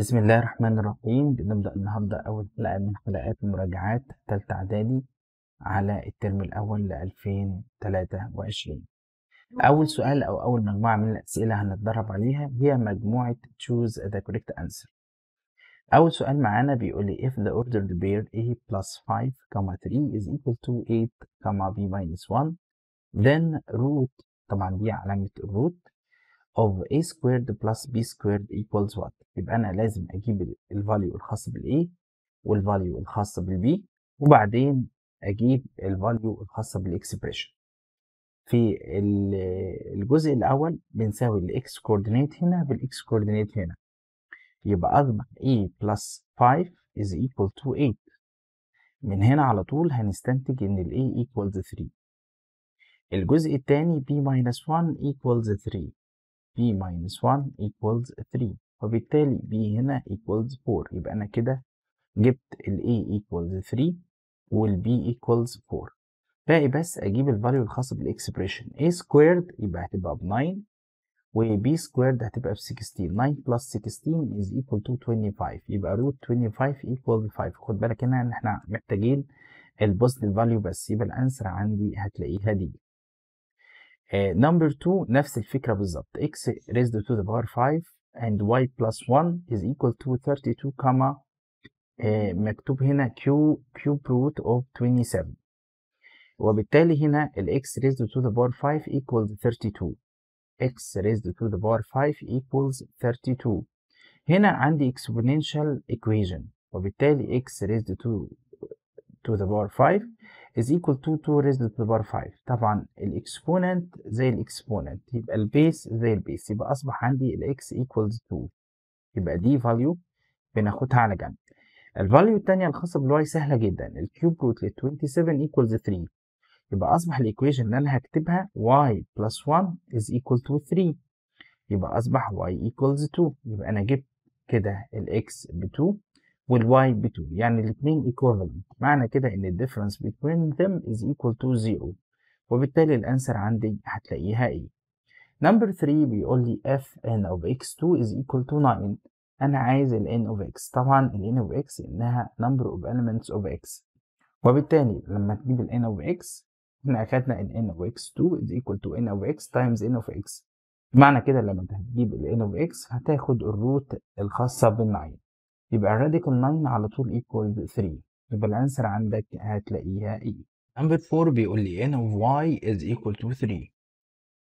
بسم الله الرحمن الرحيم بنبدأ النهاردة أول حلقة من حلقات مراجعات تالتة إعدادي على الترم الأول ل 2023 أول سؤال أو أول مجموعة من الأسئلة هنتدرب عليها هي مجموعة choose the correct answer أول سؤال معانا بيقول لي if the ordered pair A plus 5, 3 is equal to 8, B minus 1 then root طبعا دي علامة الروت of a squared plus b squared equals what يبقى انا لازم اجيب الفاليو الخاص بالاي والفاليو الخاصه بالبي وبعدين اجيب الفاليو الخاصه بالاكسبريشن في الجزء الاول بنساوي الاكس coordinate هنا بالاكس coordinate هنا يبقى اصبح a plus 5 is equal to 8 من هنا على طول هنستنتج ان ال a equals 3 الجزء الثاني b minus 1 equals 3 b minus 1 equals 3 وبالتالي b هنا equals 4 يبقى أنا كده جبت ال a equals 3 وال b equals 4 باقي بس أجيب الفاليو الخاصة بالإكسبريشن a squared يبقى هتبقى ب 9 و b squared هتبقى ب 16 9 plus 16 is equal to 25 يبقى root 25 equals 5 خد بالك هنا إن إحنا محتاجين البوزيتيف فاليو بس يبقى الأنسر عندي هتلاقيها دي Uh, number 2 نفس الفكره بالظبط x raised to the power 5 and y plus 1 is equal to 32 كما uh, مكتوب هنا q cube root of 27 وبالتالي هنا ال x raised to the power 5 equals 32 x raised to the power 5 equals 32 هنا عندي exponential equation وبالتالي x raised to to the power 5 is equal to 2 raised to the power 5 طبعا الاكسبوننت زي الاكسبوننت يبقى البيس زي البيس يبقى اصبح عندي الاكس equals 2 يبقى دي فاليو بناخدها على جنب الفاليو الثانيه الخاصه بالواي سهله جدا الكيوب روت ل 27 equals 3 يبقى اصبح الايكويشن اللي انا هكتبها y plus 1 is equal to 3 يبقى اصبح y equals 2 يبقى انا جبت كده الاكس ب 2 والواي ب 2 يعني الاثنين ايكوفالنت معنى كده ان الديفرنس between them is equal to 0 وبالتالي الانسر عندي هتلاقيها ايه نمبر 3 بيقول لي اف ان of x2 is equal to 9 انا عايز ال n of x طبعا ال n of x انها number of elements of x وبالتالي لما تجيب ال n of x احنا اخدنا ال ان of x2 is equal to n of x times n of x معنى كده لما انت هتجيب ال n of x هتاخد الروت الخاصة بال 9 يبقى الراديكال 9 على طول ايكوال 3 يبقى الانسر عندك هتلاقيها اي نمبر 4 بيقول لي n of y is equal to 3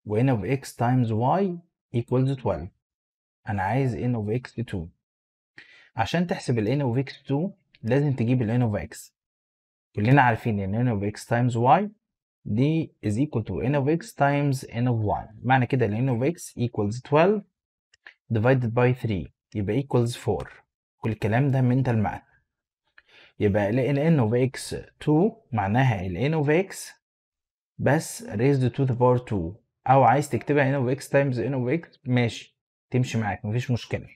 و n of x times y equals 12 انا عايز n of x 2 عشان تحسب ال n of x 2 لازم تجيب ال n of x كلنا عارفين ان n of x times y دي is equal to n of x times n of y معنى كده ال n of x equals 12 divided by 3 يبقى equals 4 والكلام ده من ده يبقى ال n of x 2 معناها ال n of x بس raised to the power 2 او عايز تكتبها n of x times n of x ماشي تمشي معاك مفيش مشكله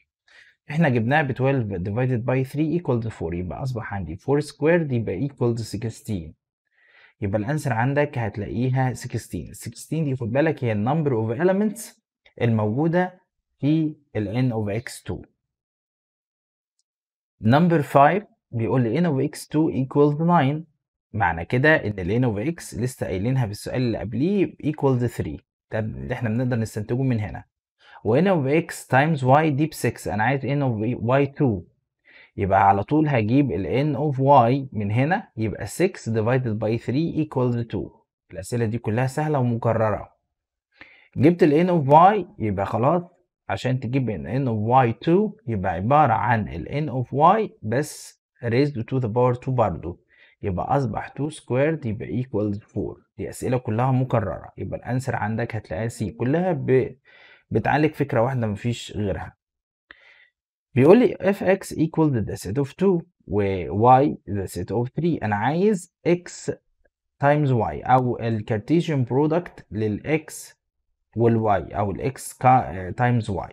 احنا جبناها ب 12 divided by 3 equal to 4 يبقى اصبح عندي 4 squared يبقى equal to 16 يبقى الانسر عندك هتلاقيها 16 16 دي خد بالك هي النمبر اوف elements الموجوده في ال n of x 2 نمبر 5 بيقول لي n of x2 equals 9 معنى كده ان ال n of x لسه قايلينها في السؤال اللي قبليه equals 3 ده اللي احنا بنقدر نستنتجه من هنا و n of x times y دي ب 6 انا عايز n of y2 يبقى على طول هجيب ال n of y من هنا يبقى 6 divided by 3 equals 2 الأسئلة دي كلها سهلة ومكررة جبت ال n of y يبقى خلاص عشان تجيب ان ان اوف واي 2 يبقى عبارة عن ال ان اوف واي بس raised to the power 2 برضه يبقى أصبح 2 squared يبقى equals 4 دي أسئلة كلها مكررة يبقى الأنسر عندك هتلاقيها سي كلها ب... بتعالج فكرة واحدة مفيش غيرها بيقول لي fx equals the set of 2 و y the set of 3 أنا عايز x times y أو الكارتيزيان برودكت للx والواي او الاكس تايمز واي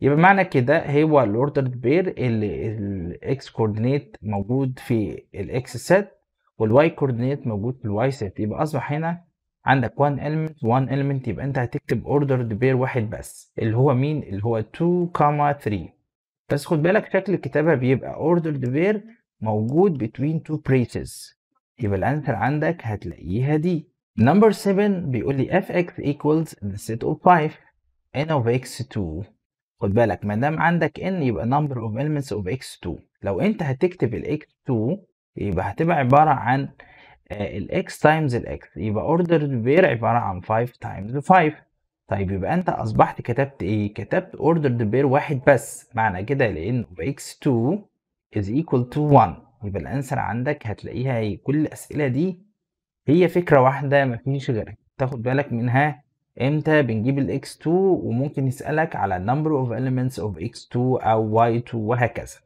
يبقى معنى كده هو الاوردرد بير اللي الاكس كوردينيت موجود في الاكس سيت والواي كوردينيت موجود في الواي سيت يبقى اصبح هنا عندك 1 element 1 element يبقى انت هتكتب ordered pair واحد بس اللي هو مين اللي هو 2 3 بس خد بالك شكل الكتابة بيبقى ordered pair موجود between two braces يبقى الانسر عندك هتلاقيها دي نمبر 7 بيقول لي اف اكس ايكوالز السيت اوف 5 n of x2 خد بالك ما دام عندك n يبقى number of elements of x2 لو انت هتكتب ال x2 يبقى هتبقى عبارة عن آه، ال x times ال x يبقى ordered pair عبارة عن 5 times 5 طيب يبقى انت اصبحت كتبت ايه؟ كتبت ordered pair واحد بس معنى كده لان of x2 is equal to 1 يبقى الانسر عندك هتلاقيها ايه؟ كل الاسئلة دي هي فكرة واحدة مفيش غيرها تاخد بالك منها امتى بنجيب الاكس 2 وممكن يسألك على number of elements of x2 او y2 وهكذا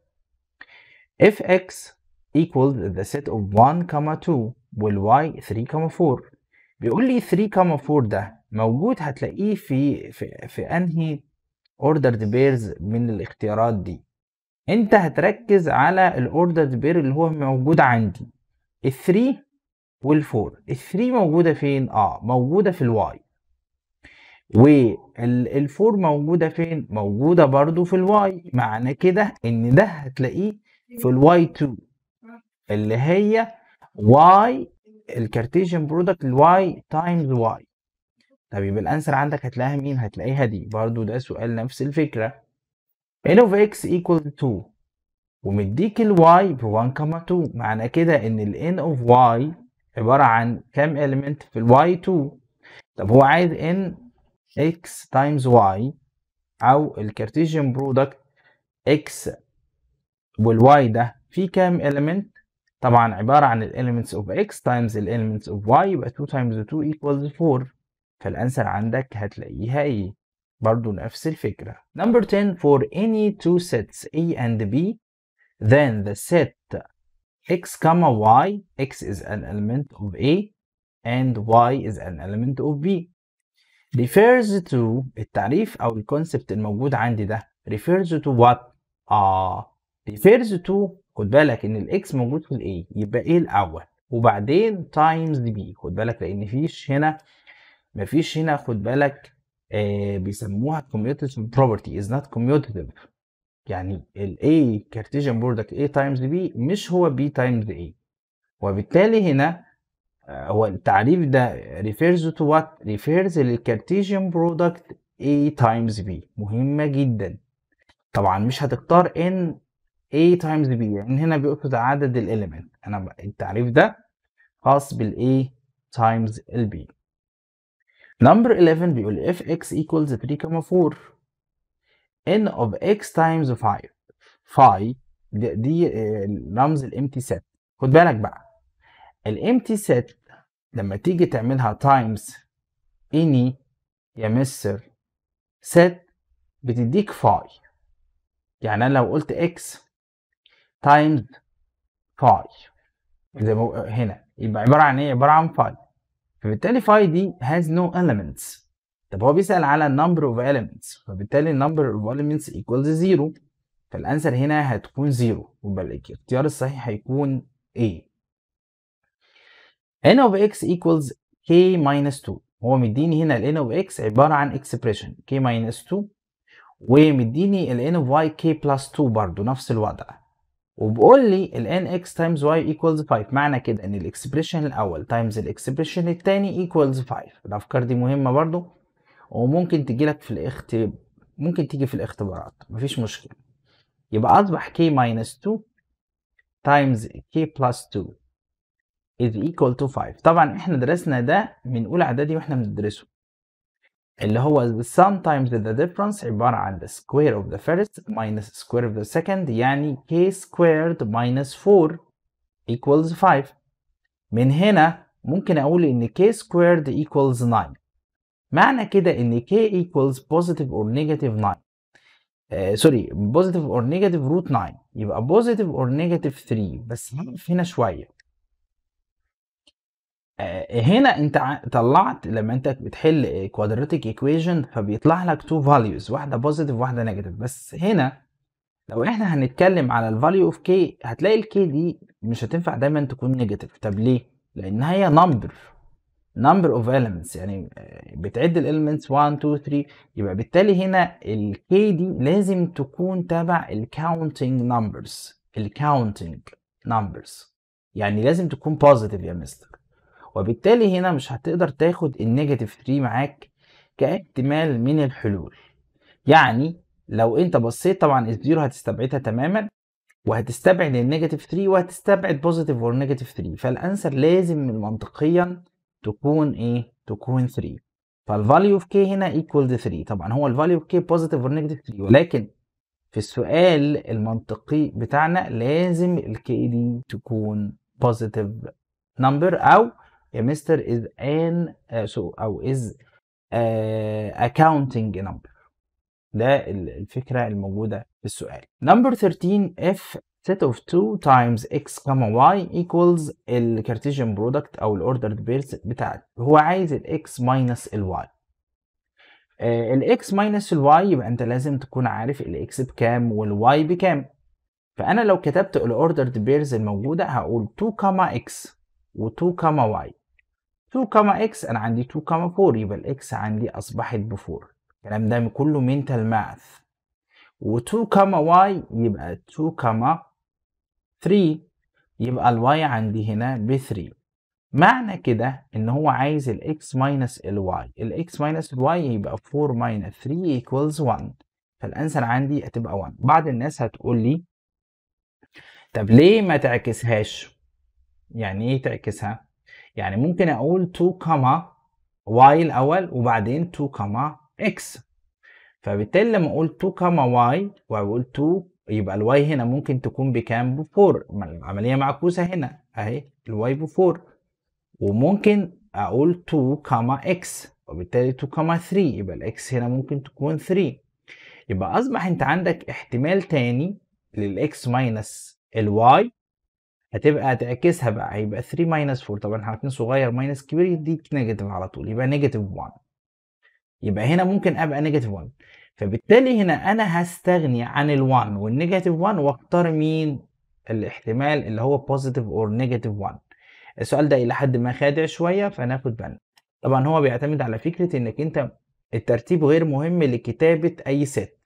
if x equals the set of 1, 2 وال y 3, 4 بيقول لي 3, 4 ده موجود هتلاقيه في في, في انهي ordered pairs من الاختيارات دي انت هتركز على الاوردرد بير اللي هو موجود عندي ال 3 والفور الثري موجودة فين؟ اه موجودة في الواي والفور موجودة فين؟ موجودة برضو في الواي معنى كده ان ده هتلاقيه في الواي 2 اللي هي واي الكارتيجن برودكت الواي تايمز واي طب يبقى الانسر عندك هتلاقيها مين؟ هتلاقيها دي برضو ده سؤال نفس الفكرة n of x equal 2 ومديك الواي ب 1,2 معنى كده ان ال n of y عباره عن كام element في الواي 2 طب هو عايز ان x تايمز y او الكارتيجيان برودكت x والواي ده في كام element طبعا عباره عن elements of x تايمز elements of y يبقى 2 تايمز 2 equals 4 فالانسر عندك هتلاقيها ايه برضو نفس الفكره number 10 for any two sets a and b then the set x y x is an element of a and y is an element of b refers to التعريف او الكونسبت الموجود عندي ده refers to what اه refers to خد بالك ان x موجود في الـ A يبقى ايه الاول وبعدين times b خد بالك لان فيش هنا مفيش هنا خد بالك آه بيسموها commutative property is not commutative يعني ال A كارتيزيان برودكت A تايمز B مش هو B تايمز A وبالتالي هنا آه، هو التعريف ده ريفيرز تو وات ريفيرز للكارتيجن برودكت A تايمز B مهمة جدا طبعا مش هتختار N A تايمز B يعني هنا بيقصد عدد الاليمنت انا التعريف ده خاص بال A تايمز ال B number 11 بيقول f x equals 3 4 n of x times 5 phi دي, دي آه، رمز الامتي سيت خد بالك بقى الامتي سيت لما تيجي تعملها تايمز اني يا مستر سيت بتديك فاي يعني انا لو قلت اكس تايمز فاي زي ما هنا يبقى عباره عن ايه عباره عن فاي فبالتالي فاي دي has no elements طب هو بيسال على number of elements فبالتالي number of elements equals zero فالانسر هنا هتكون zero يبقى الاختيار الصحيح هيكون A n of x equals k minus 2 هو مديني هنا ال n of x عبارة عن expression k minus 2 ومديني ال n of y k plus 2 برضو نفس الوضع وبقول لي ال nx times y equals 5 معنى كده ان الاكسبريشن الاول times الاكسبريشن التاني equals 5 الافكار دي مهمة برضو وممكن تجيلك في الاخت ممكن تيجي في الاختبارات مفيش مشكلة يبقى أصبح k minus 2 times k plus 2 is equal to 5 طبعا احنا درسنا ده من أولى إعدادي واحنا بندرسه اللي هو sometimes the difference عبارة عن the square of the first minus square of the second يعني k squared minus 4 equals 5 من هنا ممكن أقول إن k squared equals 9 معنى كده ان k equals positive or negative 9 آه سوري positive or negative root 9 يبقى positive or negative 3 بس هنقف هنا شويه آه هنا انت طلعت لما انت بتحل quadratic equation فبيطلع لك two values واحده positive واحده negative بس هنا لو احنا هنتكلم على الفاليو اوف كي هتلاقي الكي دي مش هتنفع دايما تكون نيجاتيف طب ليه لان هي نمبر number of elements يعني بتعد ال elements 1 2 3 يبقى بالتالي هنا ال k دي لازم تكون تبع numbers نمبرز counting نمبرز يعني لازم تكون بوزيتيف يا مستر وبالتالي هنا مش هتقدر تاخد النيجاتيف 3 معاك كاحتمال من الحلول يعني لو انت بصيت طبعا الزيرو هتستبعدها تماما وهتستبعد النيجاتيف 3 وهتستبعد بوزيتيف اور نيجاتيف 3 فالانسر لازم منطقيا تكون ايه تكون 3 فالفاليو اوف كي هنا ايكوال 3 طبعا هو الفاليو اوف كي بوزيتيف اور نيجاتيف 3 ولكن في السؤال المنطقي بتاعنا لازم الكي دي تكون بوزيتيف نمبر او يا مستر از ان سو او از اكاونتنج نمبر ده الفكره الموجوده في السؤال نمبر 13 اف set of 2 times x comma y equals الكارتيزيان برودكت او الاوردرد بيرز بتاعتي هو عايز الاكس ماينس الواي الاكس ماينس الواي يبقى انت لازم تكون عارف الاكس بكام والواي بكام فانا لو كتبت الاوردرد بيرز الموجوده هقول 2 كما و2 كما 2 كما انا عندي 2 4 يبقى الاكس عندي اصبحت ب 4 الكلام ده كله منتال ماث و2 كما واي يبقى 2 كما يبقي 2 كما 3 يبقى الواي عندي هنا ب 3 معنى كده ان هو عايز الاكس ماينس الواي الاكس ماينس الواي يبقى 4 ماينس 3 ايكوالز 1 فالانسر عندي هتبقى 1 بعض الناس هتقول لي طب ليه ما تعكسهاش يعني ايه تعكسها يعني ممكن اقول 2 كما واي الاول وبعدين 2 كما اكس فبالتالي لما اقول 2 كما واي 2 يبقى الواي هنا ممكن تكون بكام ب4 العمليه معكوسه هنا اهي الواي ب4 وممكن اقول 2 كاما اكس وبالتالي 2 كاما 3 يبقى الاكس هنا ممكن تكون 3 يبقى اصبح انت عندك احتمال تاني للاكس ماينس الواي هتبقى تعكسها بقى هيبقى 3 ماينس 4 طبعا حركتين صغير ماينس كبير يديك نيجاتيف على طول يبقى نيجاتيف 1 يبقى هنا ممكن ابقى نيجاتيف 1 فبالتالي هنا انا هستغني عن ال1 والنيجاتيف 1 واختار مين الاحتمال اللي هو بوزيتيف اور نيجاتيف 1 السؤال ده الى حد ما خادع شويه فناخد بالنا طبعا هو بيعتمد على فكره انك انت الترتيب غير مهم لكتابه اي ست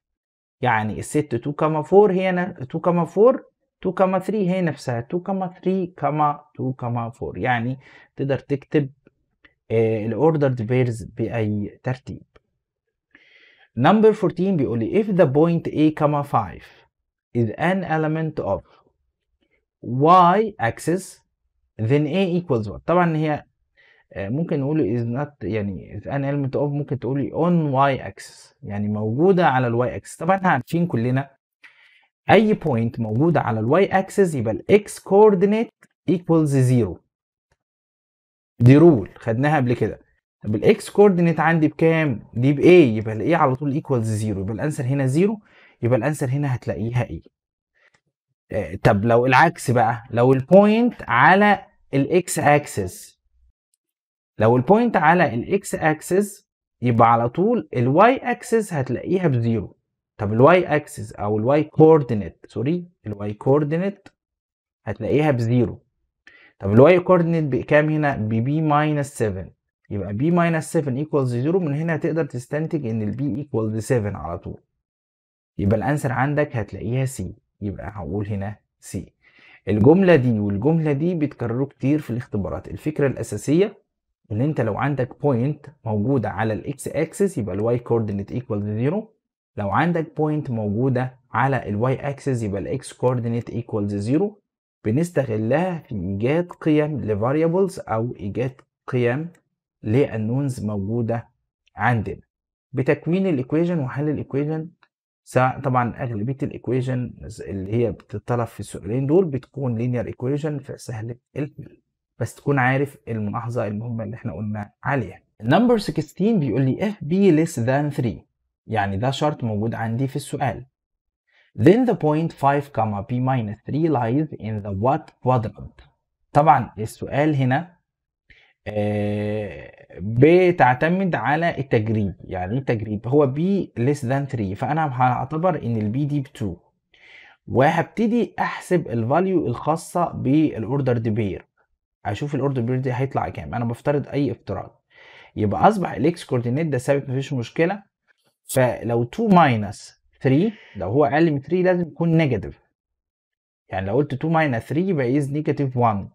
يعني الست 2 كما 4 هي 2 كما 4 2 كما 3 هي نفسها 2 كما 3 كما 2 كما 4 يعني تقدر تكتب آه، الاوردرد بيرز باي ترتيب number 14 بيقول لي if the point A 5 is an element of y axis then A equals what طبعا هي ممكن نقول is not يعني is an element of ممكن تقولي on y axis يعني موجودة على ال y axis طبعا احنا عارفين كلنا أي point موجودة على ال y axis يبقى ال x coordinate equals 0 دي رول خدناها قبل كده طب الاكس كوردينيت عندي بكام؟ دي بايه؟ يبقى الايه على طول ايكوالز زيرو يبقى الانسر هنا زيرو يبقى الانسر هنا هتلاقيها ايه؟ طب لو العكس بقى لو البوينت على الاكس اكسس لو البوينت على الاكس اكسس يبقى على طول الواي اكسس هتلاقيها بزيرو طب الواي اكسس او الواي كوردينيت سوري الواي كوردينيت هتلاقيها بزيرو طب الواي كوردينيت بكام هنا ببي ماينس 7 يبقى بي ماينس 7 ايكوالز 0 من هنا تقدر تستنتج ان البي ايكوالز 7 على طول يبقى الانسر عندك هتلاقيها سي يبقى هقول هنا سي الجملة دي والجملة دي بيتكرروا كتير في الاختبارات الفكرة الأساسية ان انت لو عندك بوينت موجودة على الاكس اكسس يبقى الواي كوردينيت ايكوالز 0 لو عندك بوينت موجودة على الواي اكسس يبقى الاكس كوردينيت ايكوالز 0 بنستغلها في ايجاد قيم لفاريبلز او ايجاد قيم لانونز موجوده عندنا بتكوين الايكويجن وحل الايكويجن سواء طبعا اغلبيه الايكويجن اللي هي بتطلب في السؤالين دول بتكون لينير ايكويجن فسهله الحل بس تكون عارف الملاحظه المهمه اللي احنا قلنا عليها نمبر 16 بيقول لي اف بي ليس ذان 3 يعني ده شرط موجود عندي في السؤال then the point 5 comma b minus 3 lies in the what quadrant طبعا السؤال هنا آه، بتعتمد على التجريب يعني ايه تجريب هو بي ليس ذان 3 فانا هعتبر ان البي دي ب 2 وهبتدي احسب الفاليو الخاصه بالاوردر دي بير اشوف الاوردر بير دي هيطلع كام انا بفترض اي افتراض يبقى اصبح الاكس كوردينيت ده ثابت مفيش مشكله فلو 2 ماينس 3 لو هو اقل من 3 لازم يكون نيجاتيف يعني لو قلت 2 ماينس 3 يبقى از نيجاتيف 1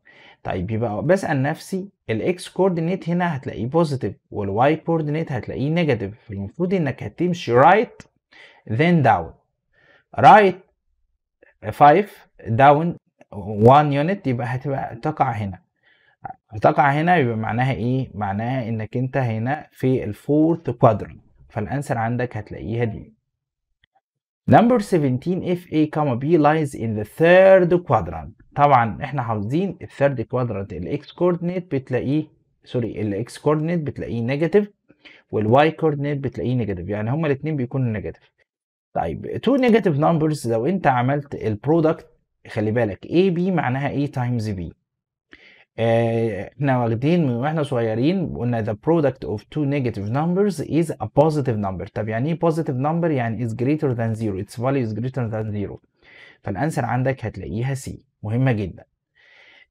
طيب يبقى بسأل نفسي الاكس كوردينيت هنا هتلاقيه بوزيتيف والواي كوردينيت هتلاقيه نيجاتيف فالمفروض انك هتمشي رايت then داون رايت 5 داون 1 يونت يبقى هتبقى تقع هنا تقع هنا يبقى معناها ايه معناها انك انت هنا في الفورث كوادرنت فالانسر عندك هتلاقيها دي Number 17 if A, B lies in the third quadrant طبعا احنا حافظين الثيرد كوادرات الاكس كوردينيت بتلاقيه سوري الاكس كوردينيت بتلاقيه نيجاتيف والواي كوردينيت بتلاقيه نيجاتيف يعني هما الاثنين بيكونوا نيجاتيف طيب تو نيجاتيف نمبرز لو انت عملت البرودكت خلي بالك اي بي معناها اي تايمز بي احنا واخدين من واحنا صغيرين قلنا the product of two negative numbers is a positive number طب يعني ايه positive number يعني is greater than zero its value is greater than zero فالانسر عندك هتلاقيها سي مهمه جدا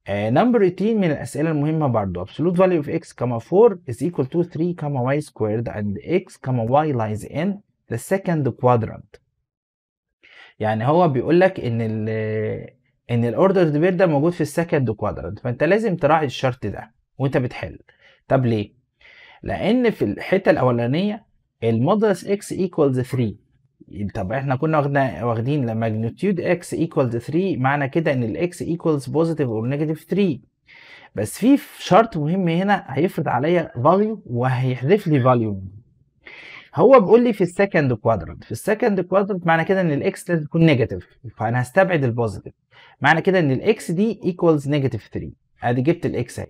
نمبر آه، 18 من الاسئله المهمه برضو absolute value of x, 4 is equal to 3, y squared and x, y lies in the second quadrant يعني هو بيقول لك ان ال ان الاوردر دي ده موجود في السكند كوادرانت فانت لازم تراعي الشرط ده وانت بتحل طب ليه لان في الحته الاولانيه المودلس x equals 3 طب احنا كنا واخدين واخدين ماجنتيود اكس ايكوالز 3 معنى كده ان الاكس ايكوالز بوزيتيف اور نيجاتيف 3 بس في شرط مهم هنا هيفرض عليا فاليو وهيحذف لي فاليو هو بيقول لي في السكند كوادرنت في السكند كوادرنت معنى كده ان الاكس لازم تكون نيجاتيف فانا هستبعد البوزيتيف معنى كده ان الاكس دي ايكوالز نيجاتيف 3 ادي جبت الاكس اهي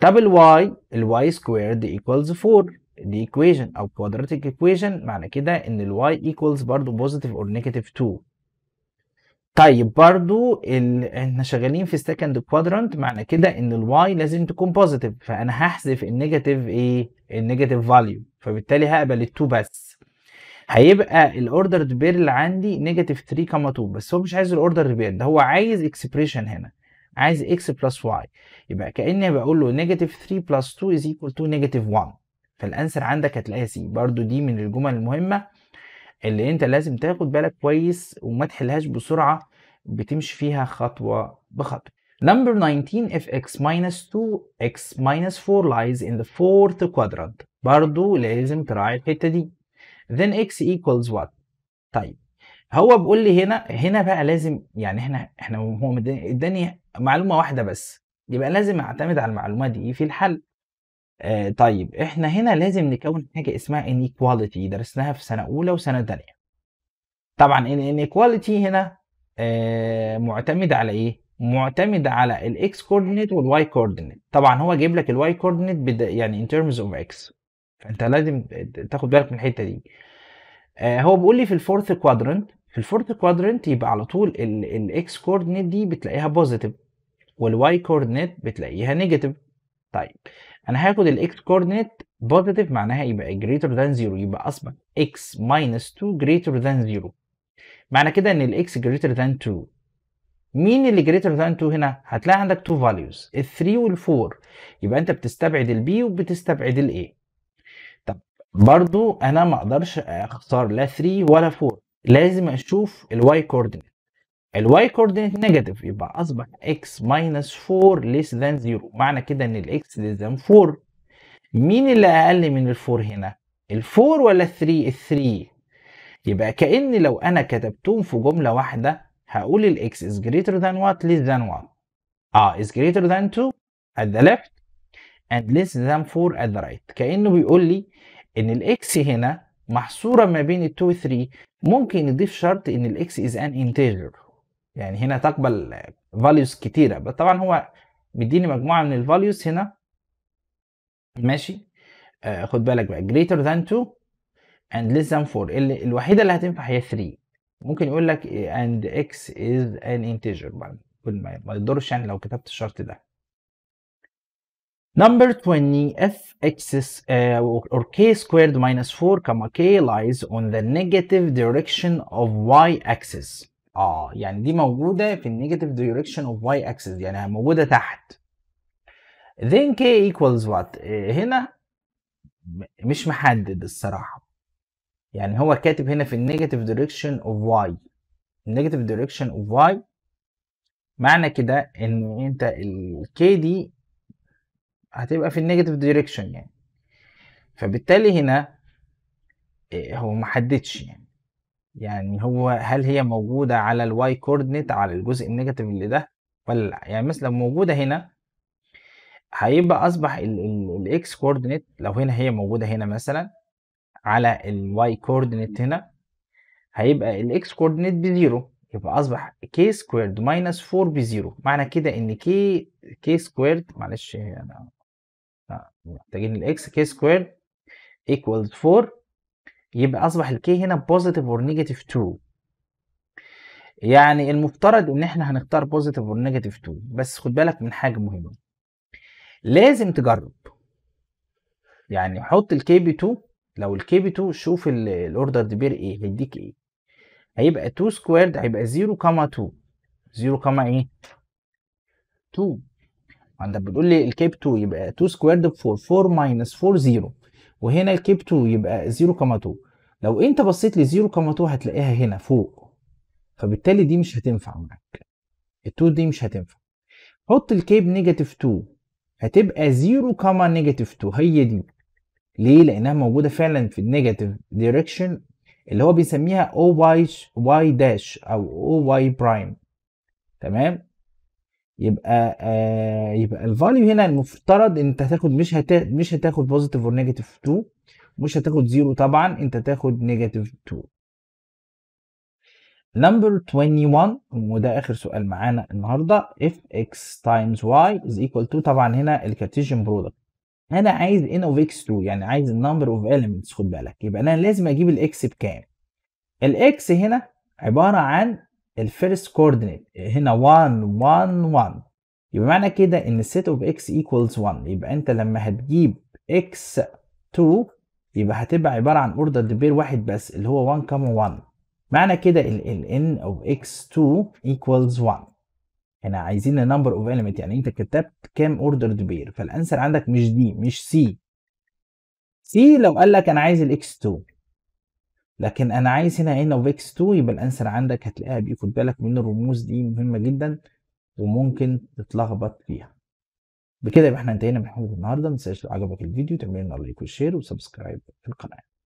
طب الواي الواي سكويرد ايكوالز 4 الايكويشن او كوادراتيك ايكويشن معنى كده ان الواي ايكوالز برضو بوزيتيف اور نيجاتيف 2 طيب برضو ال... احنا شغالين في السكند كوادرانت معنى كده ان الواي لازم تكون بوزيتيف فانا هحذف النيجاتيف ايه النيجاتيف فاليو فبالتالي هقبل ال2 بس هيبقى الاوردر بير اللي عندي نيجاتيف 3 2 بس هو مش عايز الاوردر بير ده هو عايز اكسبريشن هنا عايز x بلس y يبقى كاني بقول له نيجاتيف 3 بلس 2 is equal to نيجاتيف 1 فالانسر عندك هتلاقيها سي برضو دي من الجمل المهمه اللي انت لازم تاخد بالك كويس وما تحلهاش بسرعه بتمشي فيها خطوه بخطوه Number 19 if x minus 2 x minus 4 lies in the fourth quadrant برضو لازم تراعي الحتة دي then x equals what طيب هو بيقول لي هنا هنا بقى لازم يعني احنا احنا هو اداني معلومة واحدة بس يبقى لازم اعتمد على المعلومة دي في الحل آه طيب احنا هنا لازم نكون حاجه اسمها انيكواليتي درسناها في سنه اولى وسنه ثانيه طبعا inequality هنا آه معتمد على ايه معتمد على الاكس كوردينيت والواي كوردينيت طبعا هو جايب لك الواي كوردينيت يعني ان terms اوف اكس فانت لازم تاخد بالك من الحته دي آه هو بيقول لي في الفورث كوادرنت في الفورث كوادرنت يبقى على طول الاكس كوردينيت دي بتلاقيها بوزيتيف والواي كوردينيت بتلاقيها نيجاتيف طيب انا هاخد الاكس كوردينيت بوزيتيف معناها يبقى جريتر ذان زيرو يبقى اصبح اكس ماينس 2 جريتر ذان زيرو معنى كده ان الاكس جريتر ذان 2 مين اللي جريتر ذان 2 هنا هتلاقي عندك تو فاليوز ال 3 وال 4 يبقى انت بتستبعد البي وبتستبعد الاي طب برضو انا ما اقدرش اختار لا 3 ولا 4 لازم اشوف الواي كوردينيت الواي كوردينيت نيجاتيف يبقى اصبح x minus 4 less than 0 معنى كده ان الاكس less than 4 مين اللي اقل من ال4 هنا ال4 ولا 3 ال3 يبقى كأن لو انا كتبتهم في جملة واحدة هقول الاكس is greater than what less than 1 اه is greater than 2 at the left and less than 4 at the right كأنه بيقول لي ان الاكس هنا محصورة ما بين ال 2 و 3 ممكن نضيف شرط ان الاكس is an integer يعني هنا تقبل فاليوز كتيره طبعا هو مديني مجموعه من الفاليوز هنا ماشي آه خد بالك بقى greater than 2 and less than 4 اللي الوحيده اللي هتنفع هي 3 ممكن يقول لك and x is an integer بعد ما يضرش يعني لو كتبت الشرط ده Number 20 fx uh, or k squared minus 4 comma k lies on the negative direction of y axis. اه يعني دي موجوده في النيجاتيف دايركشن اوف واي اكسس يعني موجوده تحت then k equals what آه، هنا مش محدد الصراحه يعني هو كاتب هنا في النيجاتيف دايركشن اوف y النيجاتيف دايركشن اوف y معنى كده ان انت الكي k دي هتبقى في النيجاتيف دايركشن يعني فبالتالي هنا آه، هو محددش يعني يعني هو هل هي موجودة على الواي كوردينيت على الجزء النيجاتيف اللي ده ولا لا يعني مثلا موجودة هنا هيبقى أصبح الإكس كوردينيت لو هنا هي موجودة هنا مثلا على الواي كوردينيت هنا هيبقى الإكس كوردينيت بزيرو يبقى أصبح كي سكويرد ماينس 4 بزيرو معنى كده إن كي كي سكويرد معلش أنا محتاجين الإكس كي سكويرد إيكوالز 4 يبقى اصبح الكي هنا بوزيتيف اور نيجاتيف 2 يعني المفترض ان احنا هنختار بوزيتيف اور نيجاتيف 2 بس خد بالك من حاجه مهمه لازم تجرب يعني حط الكي بي 2 لو الكي بي 2 شوف الاوردر دي بير ايه هيديك ايه هيبقى 2 سكويرد هيبقى 0 كما 2 0 كما ايه 2 انت بتقول لي الكي بي 2 يبقى 2 سكويرد ب 4 4 ماينس 4 0 وهنا الكيب 2 يبقى 0,2 لو انت بصيت ل 0,2 هتلاقيها هنا فوق فبالتالي دي مش هتنفع معاك ال2 دي مش هتنفع حط الكيب نيجاتيف 2 هتبقى 0 كما نيجاتيف 2 هي دي ليه لانها موجوده فعلا في النيجاتيف دايركشن اللي هو بيسميها او واي واي داش او او واي برايم تمام يبقى آه يبقى الفاليو هنا المفترض انت هتاخد مش هتا مش هتاخد بوزيتيف اور نيجاتيف 2 مش هتاخد زيرو طبعا انت هتاخد نيجاتيف 2 نمبر 21 وده اخر سؤال معانا النهارده if x times y is equal to طبعا هنا الكارتيزيان برودكت انا عايز n of x2 يعني عايز النمبر اوف elements خد بالك يبقى انا لازم اجيب الاكس بكام الاكس هنا عباره عن الفيرست كوردينيت هنا 1 1 1 يبقى معنى كده ان set of x equals 1 يبقى انت لما هتجيب x 2 يبقى هتبقى عباره عن اوردر ديبير واحد بس اللي هو 1 كام 1 معنى كده ال n of x2 equals 1 هنا عايزين النمبر اوف element يعني انت كتبت كام اوردر ديبير فالانسر عندك مش دي مش سي سي لو قال لك انا عايز الاكس 2 لكن انا عايز هنا ان اوف اكس 2 يبقى الانسر عندك هتلاقيها بي خد بالك من الرموز دي مهمه جدا وممكن تتلخبط فيها بكده يبقى احنا انتهينا من حلقه النهارده ما تنساش لو عجبك الفيديو تعمل لنا لايك وشير وسبسكرايب القناه